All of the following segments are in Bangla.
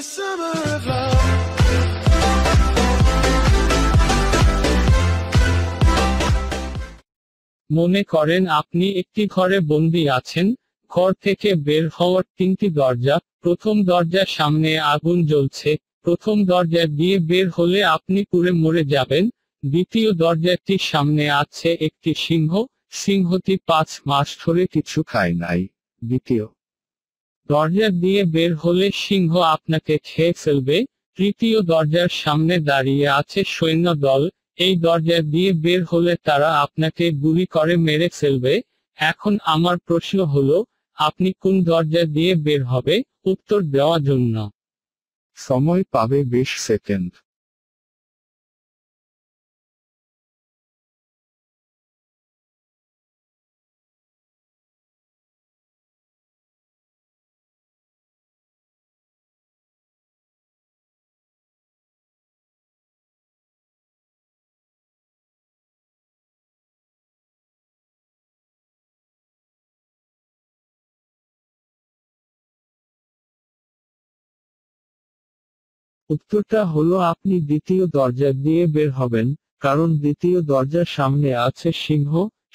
মনে করেন আপনি একটি ঘরে বন্দী আছেন ঘর থেকে বের হওয়ার তিনটি দরজা প্রথম দরজার সামনে আগুন জ্বলছে প্রথম দরজা দিয়ে বের হলে আপনি পুরে মরে যাবেন দ্বিতীয় দরজাটির সামনে আছে একটি সিংহ সিংহটি পাঁচ মাস ধরে কিছু খায় নাই দ্বিতীয় দরজা দিয়ে বের হলে সিংহ আপনাকে খেয়ে ফেলবে তৃতীয় দরজার সামনে দাঁড়িয়ে আছে সৈন্য দল এই দরজা দিয়ে বের হলে তারা আপনাকে গুলি করে মেরে ফেলবে এখন আমার প্রশ্ন হল আপনি কোন দরজা দিয়ে বের হবে উত্তর দেওয়ার জন্য সময় পাবে বিশ সেকেন্ড উত্তরটা হলো আপনি দ্বিতীয় দরজা দিয়ে বের হবেন কারণ দ্বিতীয় দরজার সামনে আছে সিংহ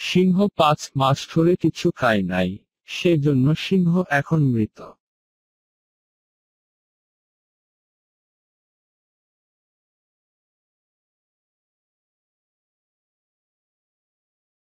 সিংহ পাঁচ মাস ধরে কিছু খায় নাই সেজন্য সিংহ এখন মৃত